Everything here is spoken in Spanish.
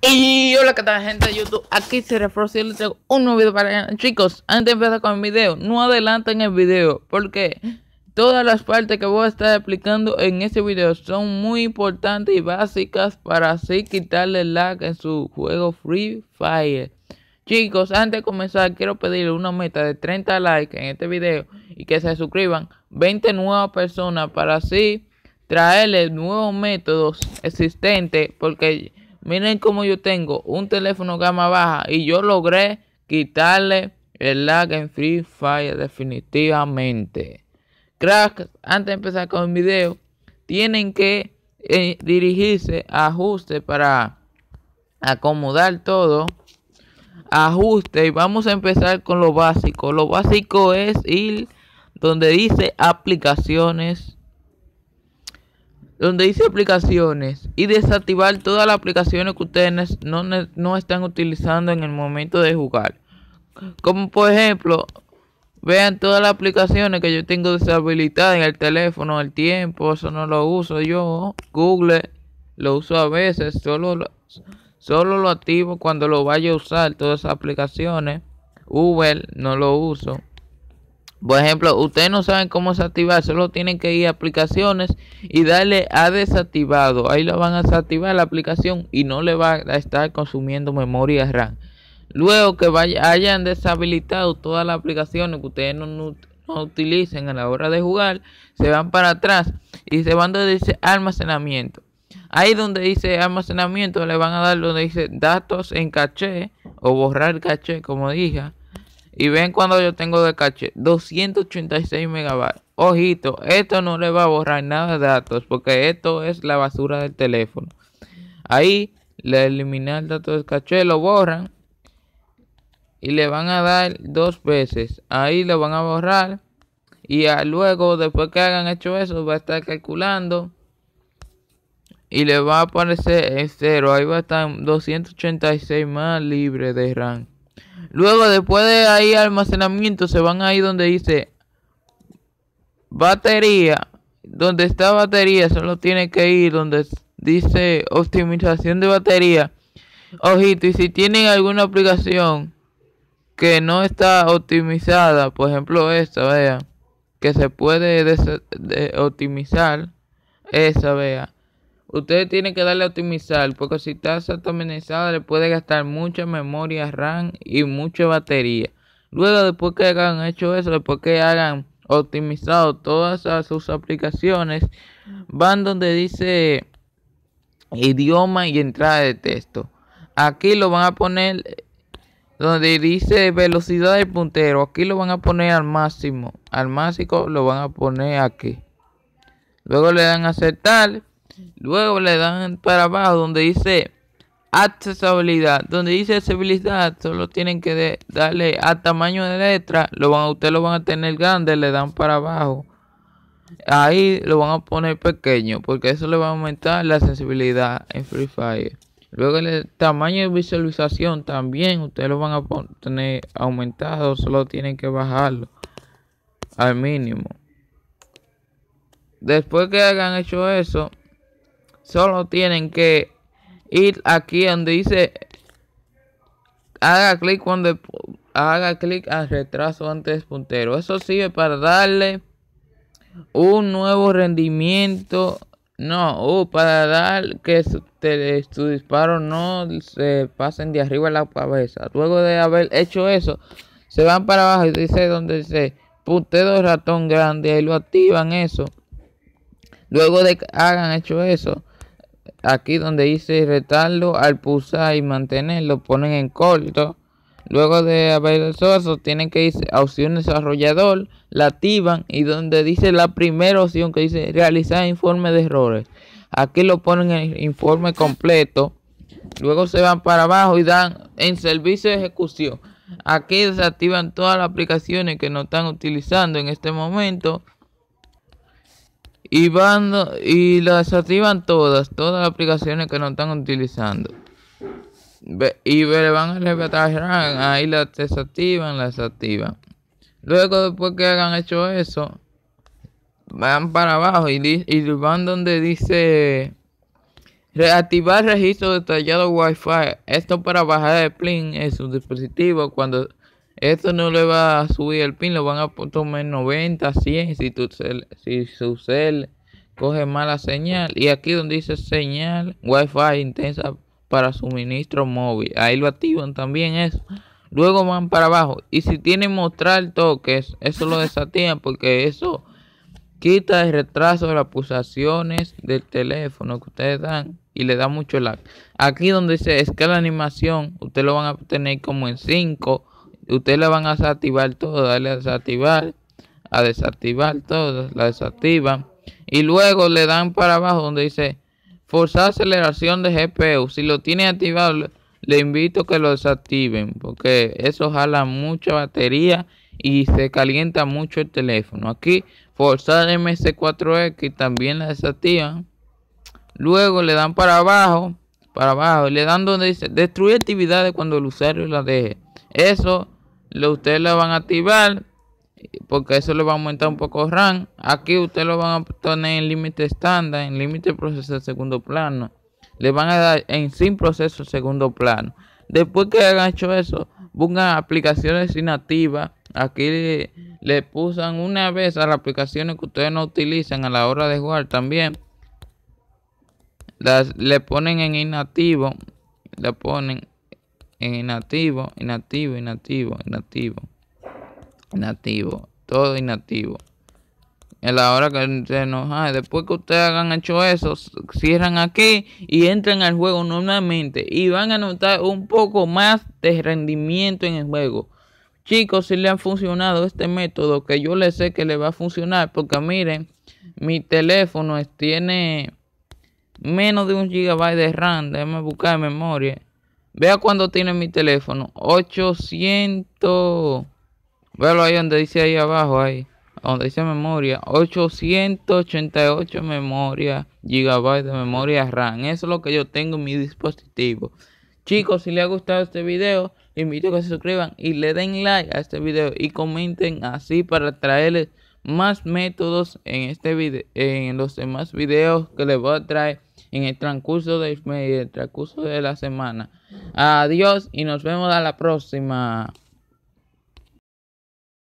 Y hola que tal gente de YouTube, aquí se reforzó y les traigo un nuevo video para Chicos, antes de empezar con el video, no adelanten el video porque todas las partes que voy a estar explicando en este video son muy importantes y básicas para así quitarle lag en su juego Free Fire. Chicos, antes de comenzar quiero pedirle una meta de 30 likes en este video y que se suscriban 20 nuevas personas para así traerles nuevos métodos existentes porque Miren cómo yo tengo un teléfono gama baja y yo logré quitarle el lag en Free Fire definitivamente. Crack. antes de empezar con el video, tienen que eh, dirigirse a ajuste para acomodar todo. Ajuste y vamos a empezar con lo básico. Lo básico es ir donde dice aplicaciones donde dice aplicaciones y desactivar todas las aplicaciones que ustedes no, están utilizando en el momento de jugar. Como por ejemplo, vean todas las aplicaciones que yo tengo deshabilitadas en el teléfono, el tiempo, eso no lo uso yo. Google lo uso a veces, solo solo lo activo cuando lo vaya a usar, todas esas aplicaciones. Uber no lo uso. Por ejemplo, ustedes no saben cómo desactivar, solo tienen que ir a aplicaciones y darle a desactivado. Ahí lo van a desactivar la aplicación y no le va a estar consumiendo memoria RAM. Luego que vaya, hayan deshabilitado todas las aplicaciones que ustedes no, no, utilicen a la hora de jugar, se van para atrás y se van donde dice almacenamiento. Ahí donde dice almacenamiento le van a dar donde dice datos en caché o borrar caché, como dije y ven cuando yo tengo de caché 286 megabytes. Ojito, esto no le va a borrar nada de datos porque esto es la basura del teléfono. Ahí le eliminan el dato de caché, lo borran y le van a dar dos veces. Ahí lo van a borrar y luego después que hagan hecho eso va a estar calculando y le va a aparecer en cero. Ahí va a estar 286 más libre de RAM. Luego, después de ahí almacenamiento, se van ahí donde dice batería. Donde está batería, solo tiene que ir donde dice optimización de batería. Ojito, y si tienen alguna aplicación que no está optimizada, por ejemplo esta, vea, que se puede optimizar, esa, vean. Ustedes tienen que darle a optimizar, porque si está automatizada le puede gastar mucha memoria RAM y mucha batería. Luego, después que hayan hecho eso, después que hagan optimizado todas sus aplicaciones, van donde dice idioma y entrada de texto. Aquí lo van a poner donde dice velocidad del puntero. Aquí lo van a poner al máximo. Al máximo lo van a poner aquí. Luego le dan a aceptar. Luego le dan para abajo donde dice accesibilidad. Donde dice accesibilidad, solo tienen que darle a tamaño de letra. Lo van, ustedes lo van a tener grande, le dan para abajo. Ahí lo van a poner pequeño, porque eso le va a aumentar la sensibilidad en Free Fire. Luego el tamaño de visualización también, ustedes lo van a tener aumentado, solo tienen que bajarlo al mínimo. Después que hayan hecho eso, Solo tienen que ir aquí donde dice haga clic cuando haga clic al retraso antes puntero. Eso sirve para darle un nuevo rendimiento. No, uh, para dar que su, disparo no se pasen de arriba a la cabeza. Luego de haber hecho eso, se van para abajo y dice donde dice puntero ratón grande. Y lo activan eso. Luego de que hagan hecho eso, Aquí donde dice retarlo, al pulsar y mantenerlo, ponen en corto. Luego de haber eso, tienen que ir a opción desarrollador, la activan y donde dice la primera opción que dice realizar informe de errores. Aquí lo ponen en informe completo. Luego se van para abajo y dan en servicio de ejecución. Aquí desactivan todas las aplicaciones que no están utilizando en este momento y van y las activan todas, todas las aplicaciones que no están utilizando. Y le van a repetir, ahí las desactivan, las activan. Luego, después que hagan hecho eso, van para abajo y, van donde dice reactivar registro detallado Wi-Fi. Esto para bajar el plin en su dispositivo cuando esto no le va a subir el pin, lo van a tomar 90, 100 si, si su cel coge mala señal. Y aquí donde dice señal, wifi intensa para suministro móvil. Ahí lo activan también eso. Luego van para abajo. Y si tienen mostrar toques, eso lo desactivan porque eso quita el retraso de las pulsaciones del teléfono que ustedes dan y le da mucho lag. Aquí donde dice escala animación, ustedes lo van a tener como en 5 Ustedes la van a desactivar todo. darle a desactivar, a desactivar todas, la desactivan. Y luego le dan para abajo donde dice forzar aceleración de GPU. Si lo tiene activado, le invito que lo desactiven porque eso jala mucha batería y se calienta mucho el teléfono. Aquí forzar mc 4 x también la desactivan. Luego le dan para abajo, para abajo, le dan donde dice destruye actividades cuando el usuario la deje. Eso ustedes lo van a activar porque eso le va a aumentar un poco RAM. Aquí ustedes lo van a poner en límite estándar, en límite proceso segundo plano. Le van a dar en sin proceso segundo plano. Después que hayan hecho eso, buscan aplicaciones inactivas. Aquí le, pusan una vez a las aplicaciones que ustedes no utilizan a la hora de jugar también. Las, le ponen en inactivo. Le ponen en nativo, inactivo, inactivo, inactivo, nativo Nativo, todo nativo Es la hora que se después que ustedes hagan hecho eso, cierran aquí y entran al juego normalmente y van a notar un poco más de rendimiento en el juego. Chicos, si le han funcionado este método, que yo les sé que le va a funcionar, porque miren, mi teléfono tiene menos de un gigabyte de RAM, déjenme buscar memoria. Vea cuando tiene mi teléfono. 800. Véalo ahí donde dice ahí abajo, ahí. Donde dice memoria. 888 memoria. Gigabyte de memoria RAM. Eso es lo que yo tengo en mi dispositivo. Chicos, si les ha gustado este video, invito a que se suscriban y le den like a este video y comenten así para traerles más métodos en este video, en los demás videos que les voy a traer en el transcurso, de, el transcurso de la semana. Adiós y nos vemos a la próxima.